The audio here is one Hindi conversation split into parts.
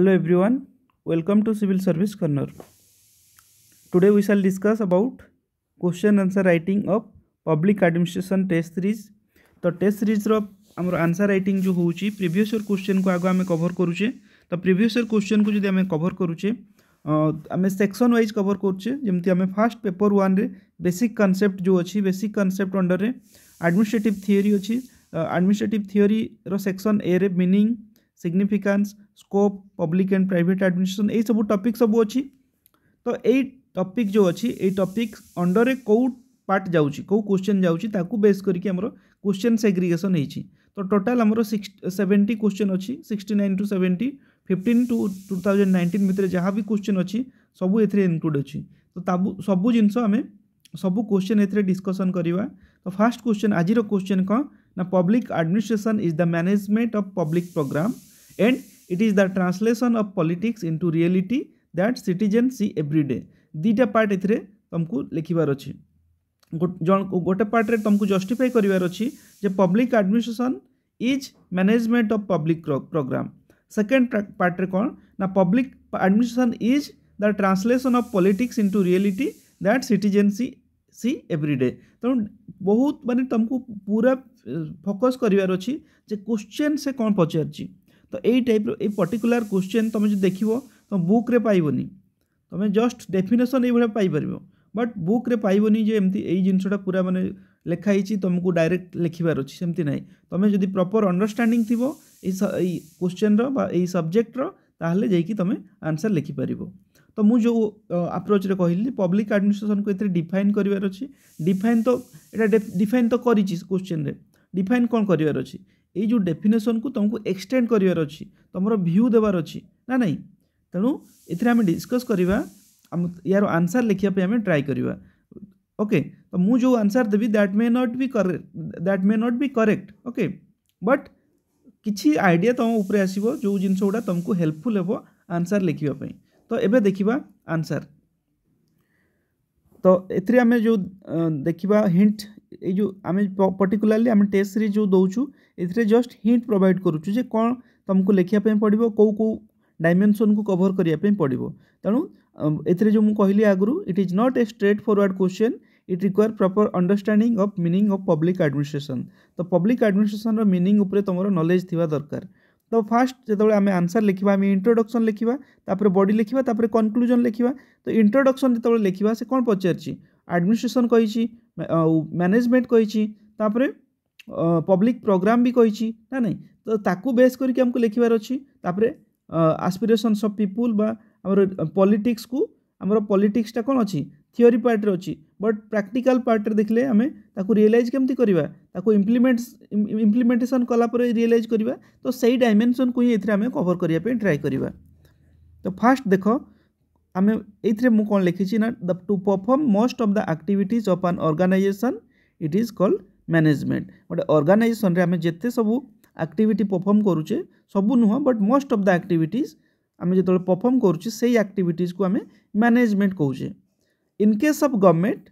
hello everyone welcome to civil service corner today we shall discuss about question answer writing of public administration test series तो टेस्ट सीरीज्र आमर आंसर रईट जो हूँ प्रिभस इयर क्वेश्चन को आगे आम कभर करुचे तो प्रिभस इयर क्वेश्चन को जी आम कभर करुचे आम सेक्शन वाइज कवर करुचे जमी आम फास्ट पेपर वन रे बेसिक कनसेप्ट जो अच्छी बेसिक कनसेप्ट अंडर रे आडमिनिस्ट्रेटिव थीओरी अच्छी आडमिनिस्ट्रेटिव थीओरी सेक्शन ए रे meaning significance scope public and private administration यही सब टपिक सब अच्छी तो यही टपिक जो अच्छी ये टॉपिक अंडर रे कौ पार्ट जाऊँगी क्वेश्चन जाऊँगी बेस करके क्वेश्चन सेग्रिगेसन हो तो टोटाल आम सेवेन्टी क्वेश्चन अच्छी sixty nine to seventy fifteen to two thousand nineteen भितर जहाँ भी क्वेश्चन अच्छी सब ए इनक्लूड अच्छी तो सब जिन आम सब क्वेश्चन ए करवा तो फास्ट क्वेश्चन आज क्वेश्चन कौन ना public administration is the management of public program and it is the translation of politics into that citizen see everyday दीटा पार्ट ए तुमको लिखार अच्छे गोटे पार्ट्रे तुमको जस्टिफाए करार अच्छी public administration is management of public program second पार्ट्रे कौन ना public administration is the translation of politics into that citizen see see everyday तेणु बहुत मानते तुमको पूरा फोकस करार अच्छी क्वेश्चन से कौन पचार ତ ଏଇ ଟାଇପ୍ର ଏଇ ପର୍ଟିକୁଲାର କୋଶ୍ଚେନ୍ ତୁମେ ଯଦି ଦେଖିବ ତୁମେ ବୁକ୍ରେ ପାଇବନି ତୁମେ ଜଷ୍ଟ ଡେଫିନେସନ୍ ଏଇଭଳିଆ ପାଇପାରିବ ବଟ୍ ବୁକ୍ରେ ପାଇବନି ଯେ ଏମିତି ଏଇ ଜିନିଷଟା ପୁରା ମାନେ ଲେଖା ହେଇଛି ତୁମକୁ ଡାଇରେକ୍ଟ ଲେଖିବାର ଅଛି ସେମିତି ନାହିଁ ତୁମେ ଯଦି ପ୍ରପର୍ ଅଣ୍ଡରଷ୍ଟାଣ୍ଡିଂ ଥିବ ଏଇ ଏଇ କୋଶ୍ଚେନ୍ର ବା ଏଇ ସବଜେକ୍ଟର ତାହେଲେ ଯାଇକି ତୁମେ ଆନ୍ସର୍ ଲେଖିପାରିବ ତ ମୁଁ ଯେଉଁ ଆପ୍ରୋଚ୍ରେ କହିଲି ପବ୍ଲିକ୍ ଆଡ଼ମିନିଷ୍ଟ୍ରେସନ୍କୁ ଏଥିରେ ଡିଫାଇନ୍ କରିବାର ଅଛି ଡିଫାଇନ୍ ତ ଏଇଟା ଡିଫାଇନ୍ ତ କରିଛି କୋଶ୍ଚେନ୍ରେ ଡିଫାଇନ୍ କ'ଣ କରିବାର ଅଛି ये जो डेफिनेसन को तुमको एक्सटेड करार अच्छी तुम भ्यू देवार अच्छी ना ना तेणु एमें डिस्कस करवा यार आंसर लिखापे ट्राए करवा ओके तो मुझे जो answer Devi that may not भी कर दैट मे नट भी करेक्ट ओके बट किसी आईडिया तुम उपर आस जिनसा तुमको हेल्पफुल हे आंसर लिखापी तो ये देखा आंसर तो एमें जो देखा हिंट এই যে আমি পর্টিকুলারলি আমি টেস্ট সিরিজ যে দৌছু এতে জস্ট হিট প্রোভাইড করুছু যে কোণ তোমাকে লেখা পড়ব কেউ কেউ ডাইমেনশন কু কভর করা পড়ব তেমন এতে যে কহিলি আগর it is not a straightforward question it require proper understanding of meaning of public administration তো পব্লিক আডমিনিষ্ট্রেসনর মিনিং উপরে তোমার নলেজ থাকা দরকার তো ফার্স্ট যেতবে আমি আনসার লিখবা আমি ইন্ট্রোডকশন লিখবা তাপরে বডি লিখবা তাপরে কনক্লুজন লিখবা তো ইন্ট্রোডকশন যেতবে লিখবা সে কোণ পচারছি আডমিনিষ্ট্রেসন কইছি ଆଉ ମ୍ୟାନେଜମେଣ୍ଟ କହିଛି ତାପରେ ପବ୍ଲିକ୍ ପ୍ରୋଗ୍ରାମ୍ ବି କହିଛି ନା ନାହିଁ ତ ତାକୁ ବେସ୍ କରିକି ଆମକୁ ଲେଖିବାର ଅଛି ତାପରେ ଆସ୍ପିରେସନ୍ସ ଅଫ୍ ପିପୁଲ୍ ବା ଆମର ପଲିଟିକ୍ସକୁ ଆମର ପଲିଟିକ୍ସଟା କ'ଣ ଅଛି ଥିଓରି ପାର୍ଟରେ ଅଛି ବଟ୍ ପ୍ରାକ୍ଟିକାଲ୍ ପାର୍ଟରେ ଦେଖିଲେ ଆମେ ତାକୁ ରିଏଲାଇଜ୍ କେମିତି କରିବା ତାକୁ ଇମ୍ପ୍ଲିମେଣ୍ଟ ଇମ୍ପ୍ଲିମେଣ୍ଟେସନ୍ କଲାପରେ ରିଏଲାଇଜ୍ କରିବା ତ ସେଇ ଡାଇମେନସନ୍କୁ ହିଁ ଏଥିରେ ଆମେ କଭର୍ କରିବା ପାଇଁ ଟ୍ରାଏ କରିବା ତ ଫାର୍ଷ୍ଟ ଦେଖ আমি এইথিরে মু কোন লিখিছি না the to perform most of the activities of an organisation it is called management গোটে অর্গানাইজেসন আমি যেতে সবু আক্টিভিটি পরফর্ম করুছে সবু নুহ but most of the activities আমি যেত পরফর্ম করুছে সেই আক্টিভিটিজ কু আমি ম্যানেজমেন্ট কৌছে ইন কেস অফ গভর্নমেন্ট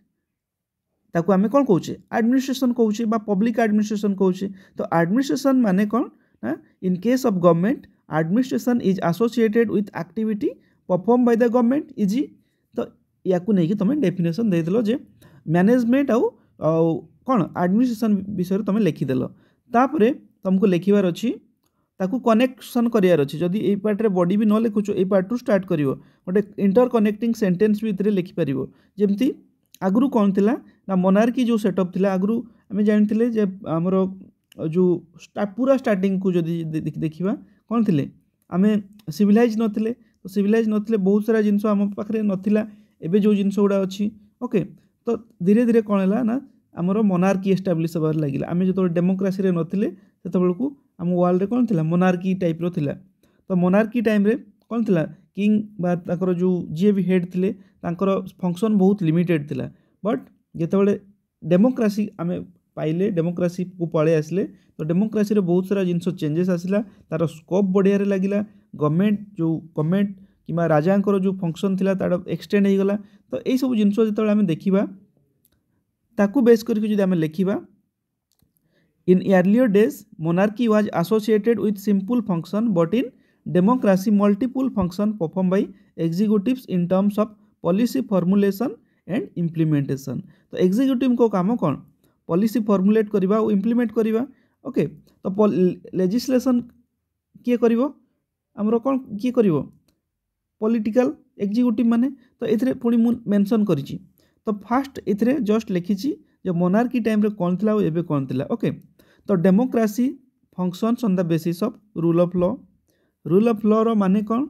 তাকে আমি কোণ কৌছে আডমিনিষ্ট্রেসন কৌছে বা পব্লিক আডমিনিষ্ট্রেসন কৌছে তো আডমিনিষ্ট্রেসন মানে কোণ না in case of government administration is associated with activity perform by the government इजी तो या नहीं तुम डेफिनेसन देदेल जे मैनेजमेंट आउ कौन आडमिनिस्ट्रेसन विषय तुम लिखिदेल तापर तुमको लिखार अच्छी कनेक्शन करार अच्छे जदि ये पार्टे बडी भी न लिखुच ये पार्ट स्टार्ट कर गोटे इंटर कनेक्टिंग सेन्टेन्स भी ये लिखिपार जमती आगुरी कौन थी ना मोनार्की जो सेटअप थी आगु आम जानते जे आमर जो पूरा स्टार्ट को जदि देखा कौन थी आम सिविलाइज नथिले ସିଭିଲାଇଜ୍ ନଥିଲେ ବହୁତ ସାରା ଜିନିଷ ଆମ ପାଖରେ ନଥିଲା ଏବେ ଯେଉଁ ଜିନିଷ ଗୁଡ଼ା ଅଛି ଓକେ ତ ଧୀରେ ଧୀରେ କ'ଣ ହେଲା ନା ଆମର ମନାର୍କି ଏଷ୍ଟାବ୍ଲିଶ୍ ହେବାରେ ଲାଗିଲା ଆମେ ଯେତେବେଳେ ଡେମୋକ୍ରାସିରେ ନଥିଲେ ସେତେବେଳକୁ ଆମ ୱାର୍ଲଡ଼ରେ କ'ଣ ଥିଲା ମୋନାର୍କି ଟାଇପ୍ର ଥିଲା ତ ମୋନାର୍କି ଟାଇମ୍ରେ କ'ଣ ଥିଲା କିଙ୍ଗ ବା ତାଙ୍କର ଯେଉଁ ଯିଏ ବି ହେଡ଼୍ ଥିଲେ ତାଙ୍କର ଫଙ୍କସନ୍ ବହୁତ ଲିମିଟେଡ଼୍ ଥିଲା ବଟ୍ ଯେତେବେଳେ ଡେମୋକ୍ରାସି ଆମେ ପାଇଲେ ଡେମୋକ୍ରାସିକୁ ପଳେଇ ଆସିଲେ ତ ଡେମୋକ୍ରାସିରେ ବହୁତ ସାରା ଜିନିଷ ଚେଞ୍ଜେସ୍ ଆସିଲା ତା'ର ସ୍କୋପ୍ ବଢ଼ିବାରେ ଲାଗିଲା ଗଭର୍ଣ୍ଣମେଣ୍ଟ ଯେଉଁ ଗଭର୍ଣ୍ଣମେଣ୍ଟ କିମ୍ବା ରାଜାଙ୍କର ଯେଉଁ ଫଙ୍କସନ୍ ଥିଲା ତା'ର ଏକ୍ସଟେଣ୍ଡ ହୋଇଗଲା ତ ଏଇସବୁ ଜିନିଷ ଯେତେବେଳେ ଆମେ ଦେଖିବା ତାକୁ ବେସ୍ କରିକି ଯଦି ଆମେ ଲେଖିବା In earlier days, monarchy was associated with simple function, but in democracy, multiple function performed by executives in terms of policy formulation and implementation. तो executive को काम कौन policy formulate करिबा और implement करिबा ओके okay. तो legislation किए करिबो ଆମର କ'ଣ କିଏ କରିବ ପଲିଟିକାଲ୍ ଏକ୍ଜିକ୍ୟୁଟିଭ୍ ମାନେ ତ ଏଥିରେ ପୁଣି ମୁଁ ମେନସନ୍ କରିଛି ତ ଫାଷ୍ଟ ଏଥିରେ ଜଷ୍ଟ ଲେଖିଛି ଯେ ମୋନାର୍କି ଟାଇମ୍ରେ କ'ଣ ଥିଲା ଆଉ ଏବେ କ'ଣ ଥିଲା ଓକେ ତ democracy functions on the basis of rule of law rule of ଲର ମାନେ କ'ଣ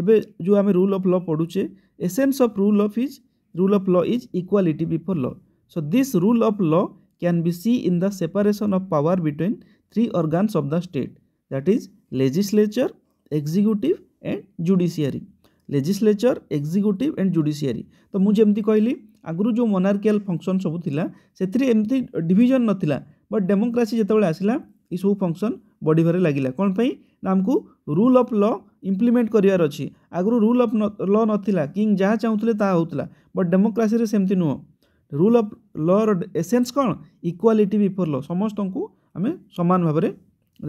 ଏବେ ଯେଉଁ ଆମେ ରୁଲ୍ ଅଫ୍ ଲ ପଢ଼ୁଛେ essence of rule of is rule of law is equality before law so this rule of law can be see in the separation of power between three organs of the state that is legislature executive and judiciary legislature executive and judiciary તો હું જેમતી કહીલી ଆଗରୁ ଯେଉଁ ମୋନାର୍କିଆଲ୍ ଫଙ୍କସନ୍ ସବୁ ଥିଲା ସେଥିରେ ଏମିତି ଡିଭିଜନ୍ ନଥିଲା ବଟ୍ ଡେମୋକ୍ରାସି ଯେତେବେଳେ ଆସିଲା ଏସବୁ ଫଙ୍କସନ୍ ବଢ଼ିବାରେ ଲାଗିଲା କ'ଣ ପାଇଁ ନା ଆମକୁ ରୁଲ୍ ଅଫ୍ ଲ ଇମ୍ପ୍ଲିମେଣ୍ଟ କରିବାର ଅଛି ଆଗରୁ ରୁଲ୍ ଅଫ୍ ଲ ନଥିଲା କିଙ୍ଗ ଯାହା ଚାହୁଁଥିଲେ ତାହା ହେଉଥିଲା ବଟ୍ ଡେମୋକ୍ରାସିରେ ସେମିତି ନୁହଁ ରୁଲ୍ ଅଫ୍ ଲର ଏସେନ୍ସ କ'ଣ ଇକ୍ୱାଲିଟି ବିଫୋର୍ ଲ ସମସ୍ତଙ୍କୁ ଆମେ ସମାନ ଭାବରେ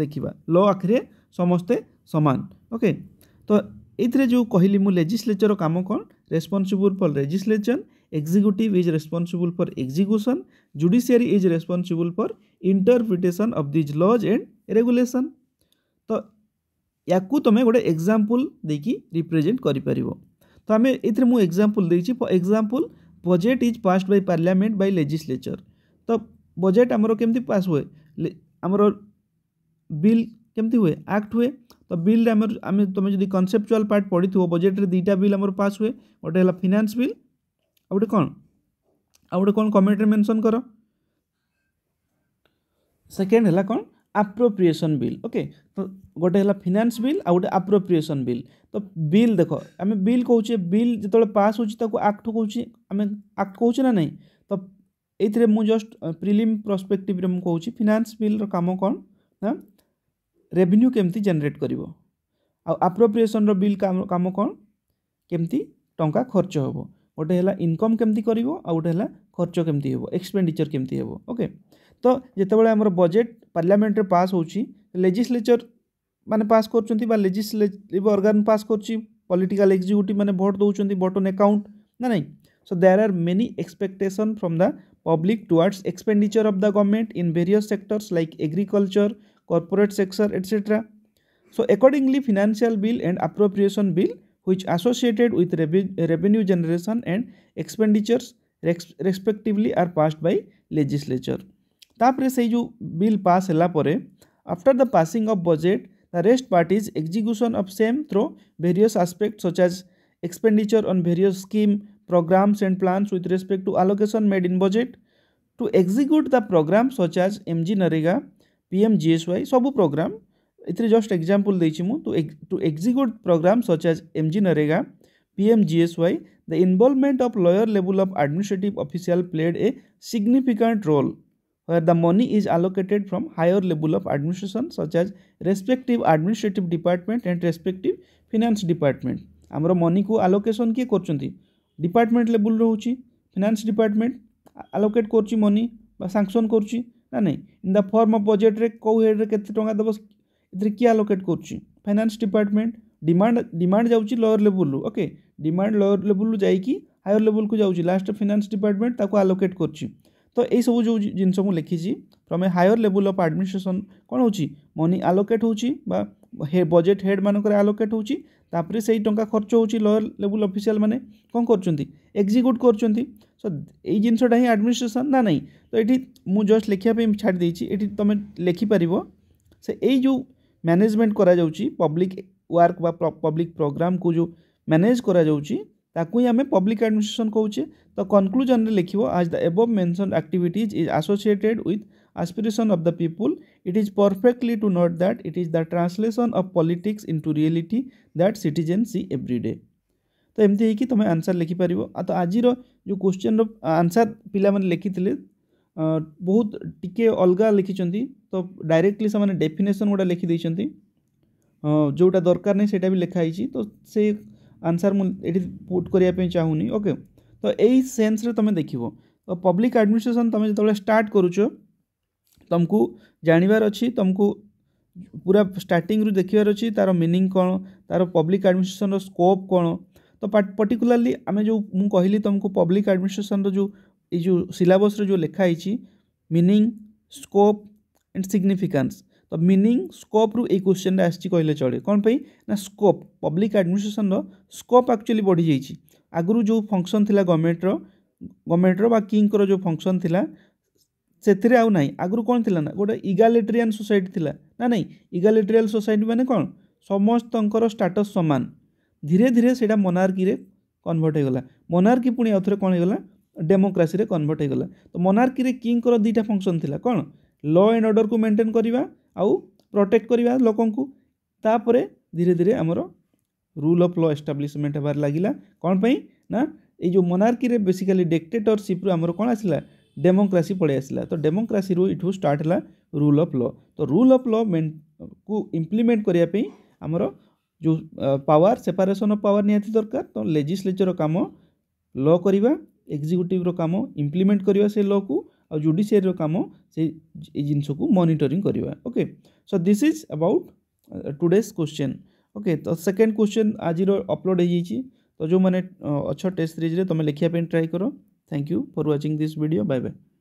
ଦେଖିବା ଲ ଆଖିରେ ସମସ୍ତେ ସମାନ ଓକେ ତ ଏଇଥିରେ ଯେଉଁ କହିଲି ମୁଁ ଲେଜିସ୍ଲେଚର କାମ କ'ଣ responsible for legislation executive is responsible for execution judiciary is responsible for interpretation of these laws and regulation ତ ୟାକୁ ତୁମେ ଗୋଟେ ଏକ୍ଜାମ୍ପଲ୍ ଦେଇକି ରିପ୍ରେଜେଣ୍ଟ କରିପାରିବ ତ ଆମେ ଏଥିରେ ମୁଁ ଏକ୍ଜାମ୍ପଲ୍ ଦେଇଛି example budget is passed by parliament by legislature ତ ବଜେଟ୍ ଆମର କେମିତି ପାସ୍ ହୁଏ ଆମର ବିଲ୍ কেমতি হুয়ে আক্ট হুয়ে তো বিল আমার আমি তুমি যদি কনসেপচুয়াল পার্ট পড়িথিব বজেটরে দুইটা বিল আমার পাস হুয়ে গোটে হল ফিনান্স বিল আউ গোটে কোণ আউ গোটে কোণ কমেন্টরে মেনশন কর সেকেন্ড হল কোণ আপ্রোপ্রিয়েসন বিল ওকে তো গোটে হল ফিনান্স বিল আউ গোটে আপ্রোপ্রিয়েসন বিল তো বিল দেখ আমি বিল কৌছে বিল যেতবে পাস হচ্ছে তাকে আক্ট কৌছে আমি আক্ট কৌছে না নাই তো এইথিরে মু জস্ট প্রিলিম প্রসপেক্টিভরে মু কৌছি ফিনান্স বিলর কাম কোণ হ্যাঁ रेवेन्यू केमती जेनेट कर आप्रोप्रिएसन रिल कम कौन केमती टाँचा खर्च हे गोटे इनकम केमती कर गोटे खर्च केमती हे एक्सपेडिचर केमती हे ओके तो जितेबाला आम बजेट पार्लियामेंट पास होजिस्लेचर मैंने पास कर लेजिस्लेटिव अर्गान पास कर पॉलिटिकल एक्जिक्यूटिव मैंने भोट दौरान बटन एकाउंट ना ना so there are many expectation from the public towards expenditure of the government in various sectors like agriculture corporate sector etc. So accordingly financial bill and appropriation bill which associated with revenue generation and expenditures respectively are passed by legislature. ताପରେ से जो बिल पास होला परे after the passing of budget the rest parties execution of same through various aspect such as expenditure on various scheme programs and plans with respect to allocation made in budget to execute the program such as mg narega PM G Y सब प्रोग्राम ए जस्ट एक्जामपल दे to execute program such as M G NREGA PM G S Y the involvement of lower level of administrative official played a significant role the money is allocated from higher level of administration such as respective administrative department and respective finance department आम मनी को आलोकेशन किए कर डिपार्टमेंट लेवल रोचे फिनान्स डिपार्टमेंट आलोकेट कर मनी सांसन करुच्छी ନା ନାହିଁ ଇନ୍ ଦ ଫର୍ମ ଅଫ୍ ବଜେଟ୍ରେ କେଉଁ ହେଡ଼୍ରେ କେତେ ଟଙ୍କା ଦେବ ଏଥିରେ କିଏ ଆଲୋକେଟ୍ କରୁଛି ଫାଇନାନ୍ସ ଡିପାର୍ଟମେଣ୍ଟ ଡିମାଣ୍ଡ ଡିମାଣ୍ଡ ଯାଉଛି ଲୋୟର୍ ଲେବୁଲ୍ରୁ ଓକେ ଡିମାଣ୍ଡ ଲୋୟର୍ ଲେବୁଲ୍ରୁ ଯାଇକି ହାୟର୍ ଲେବୁଲ୍କୁ ଯାଉଛି ଲାଷ୍ଟ ଫାଇନାନ୍ସ ଡିପାର୍ଟମେଣ୍ଟ ତାକୁ ଆଲୋକେଟ୍ କରୁଛି ତ ଏଇସବୁ ଯେଉଁ ଜିନିଷ ମୁଁ ଲେଖିଛି କ୍ରମେ ହାୟର୍ ଲେବୁଲ୍ ଅଫ୍ ଆଡ଼ମିନିଷ୍ଟ୍ରେସନ୍ କ'ଣ ହେଉଛି ମନି ଆଲୋକେଟ୍ ହେଉଛି ବା ବଜେଟ୍ ହେଡ଼୍ମାନଙ୍କରେ ଆଲୋକେଟ୍ ହେଉଛି ତାପରେ ସେଇ ଟଙ୍କା ଖର୍ଚ୍ଚ ହେଉଛି ଲୋୟର୍ ଲେବୁଲ୍ ଅଫିସିଆଲ୍ ମାନେ କ'ଣ କରୁଛନ୍ତି ଏକ୍ଜିକ୍ୟୁଟ୍ କରୁଛନ୍ତି ସୋ ଏଇ ଜିନିଷଟା ହିଁ ଆଡ଼ମିନିଷ୍ଟ୍ରେସନ୍ ନା ନାହିଁ ତ ଏଠି ମୁଁ ଜଷ୍ଟ ଲେଖିବା ପାଇଁ ଛାଡ଼ି ଦେଇଛି ଏଠି ତୁମେ ଲେଖିପାରିବ ସେ ଏଇ ଯେଉଁ ମ୍ୟାନେଜମେଣ୍ଟ କରାଯାଉଛି ପବ୍ଲିକ୍ ୱାର୍କ ବା ପବ୍ଲିକ୍ ପ୍ରୋଗ୍ରାମକୁ ଯେଉଁ ମ୍ୟାନେଜ୍ କରାଯାଉଛି ତାକୁ ହିଁ ଆମେ ପବ୍ଲିକ୍ ଆଡ଼ମିନିଷ୍ଟ୍ରେସନ୍ କହୁଛେ ତ କନକ୍ଲୁଜନ୍ରେ ଲେଖିବ as the above mention activities is associated with aspiration of the people it is perfectly to note that it is the translation of politics into reality that citizens see every day तो एमती है कि तुम आंसर लिखिपार तो आज जो क्वेश्चन रनसर पे लिखी थे बहुत टी अलग लिखिंट तो डायरेक्टली से डेफिनेसन गोटे लिखिदे जोटा दरकार नहीं सैटा भी लिखाई तो से आंसर मुझे पुट करने चाहूनी ओके तो यही सेन्स तुम देख तो पब्लिक आडमिनिस्ट्रेसन तुम जो स्टार्ट करुच तुमको जानवर अच्छी तुमको पूरा स्टार्ट देखार अच्छी तार मिनिंग कौन तार पब्लिक आडमिनिस्ट्रेसन रोप कौन ତ ପର୍ଟିକୁଲାରଲି ଆମେ ଯେଉଁ ମୁଁ କହିଲି ତୁମକୁ ପବ୍ଲିକ୍ ଆଡ଼ମିନିଷ୍ଟ୍ରେସନର ଯେଉଁ ଏଇ ଯେଉଁ ସିଲାବସ୍ରେ ଯେଉଁ ଲେଖା ହେଇଛି ମିନିଂ ସ୍କୋପ୍ ଆଣ୍ଡ ସିଗ୍ନିଫିକାନ୍ସ ତ ମିନିଂ ସ୍କୋପ୍ରୁ ଏଇ କୋଶ୍ଚିନ୍ଟା ଆସିଛି କହିଲେ ଚଳେ କ'ଣ ପାଇଁ ନା ସ୍କୋପ୍ ପବ୍ଲିକ୍ ଆଡ଼ମିନିଷ୍ଟ୍ରେସନର ସ୍କୋପ୍ ଆକ୍ଚୁଆଲି ବଢ଼ିଯାଇଛି ଆଗରୁ ଯେଉଁ ଫଙ୍କସନ୍ ଥିଲା ଗଭର୍ଣ୍ଣମେଣ୍ଟର ଗଭର୍ଣ୍ଣମେଣ୍ଟର ବା କିଙ୍କର ଯେଉଁ ଫଙ୍କସନ୍ ଥିଲା ସେଥିରେ ଆଉ ନାହିଁ ଆଗରୁ କ'ଣ ଥିଲା ନା ଗୋଟେ ଇଗାଲିଟେରିଆନ୍ ସୋସାଇଟି ଥିଲା ନା ନାହିଁ ଇଗାଲିଟେରିଆଲ୍ ସୋସାଇଟି ମାନେ କ'ଣ ସମସ୍ତଙ୍କର ଷ୍ଟାଟସ୍ ସମାନ ଧୀରେ ଧୀରେ ସେଇଟା ମୋନାର୍କିରେ କନଭର୍ଟ ହୋଇଗଲା ମୋନାର୍କି ପୁଣି ଆଉଥରେ କ'ଣ ହୋଇଗଲା ଡେମୋକ୍ରାସିରେ କନଭର୍ଟ ହୋଇଗଲା ତ ମୋନାର୍କିରେ କିଙ୍ଗର ଦୁଇଟା ଫଙ୍କସନ୍ ଥିଲା କ'ଣ ଲ ଆଣ୍ଡ ଅର୍ଡ଼ରକୁ ମେଣ୍ଟେନ୍ କରିବା ଆଉ ପ୍ରୋଟେକ୍ଟ କରିବା ଲୋକଙ୍କୁ ତାପରେ ଧୀରେ ଧୀରେ ଆମର ରୁଲ୍ ଅଫ୍ ଲ ଏଷ୍ଟାବ୍ଲିଶମେଣ୍ଟ ହେବାରେ ଲାଗିଲା କ'ଣ ପାଇଁ ନା ଏଇ ଯେଉଁ ମୋନାର୍କିରେ ବେସିକାଲି ଡିକ୍ଟେଟରସିପ୍ରୁ ଆମର କ'ଣ ଆସିଲା ଡେମୋକ୍ରାସି ପଳେଇ ଆସିଲା ତ ଡେମୋକ୍ରାସିରୁ ଏଠୁ ଷ୍ଟାର୍ଟ ହେଲା ରୁଲ୍ ଅଫ୍ ଲ ତ ରୁଲ୍ ଅଫ୍ ଲ କୁ ଇମ୍ପ୍ଲିମେଣ୍ଟ କରିବା ପାଇଁ ଆମର ଯେଉଁ ପାୱାର ସେପାରେସନ୍ ଅଫ୍ ପାୱାର ନିହାତି ଦରକାର ତ ଲେଜିସ୍ଲେଚର କାମ ଲ କରିବା ଏକ୍ଜିକ୍ୟୁଟିଭ୍ର କାମ ଇମ୍ପ୍ଲିମେଣ୍ଟ କରିବା ସେ ଲକୁ ଆଉ ଜୁଡ଼ିସିଆରୀର କାମ ସେଇ ଏଇ ଜିନିଷକୁ ମନିଟରିଂ କରିବା okay so this is about today's question okay ତ ସେକେଣ୍ଡ କ୍ୱେଶ୍ଚନ୍ ଆଜିର ଅପଲୋଡ଼ ହେଇଯାଇଛି ତ ଯେଉଁମାନେ ଅଛ ଟେଷ୍ଟ ସିରିଜ୍ରେ ତୁମେ ଲେଖିବା ପାଇଁ ଟ୍ରାଏ କର thank you for watching this video bye bye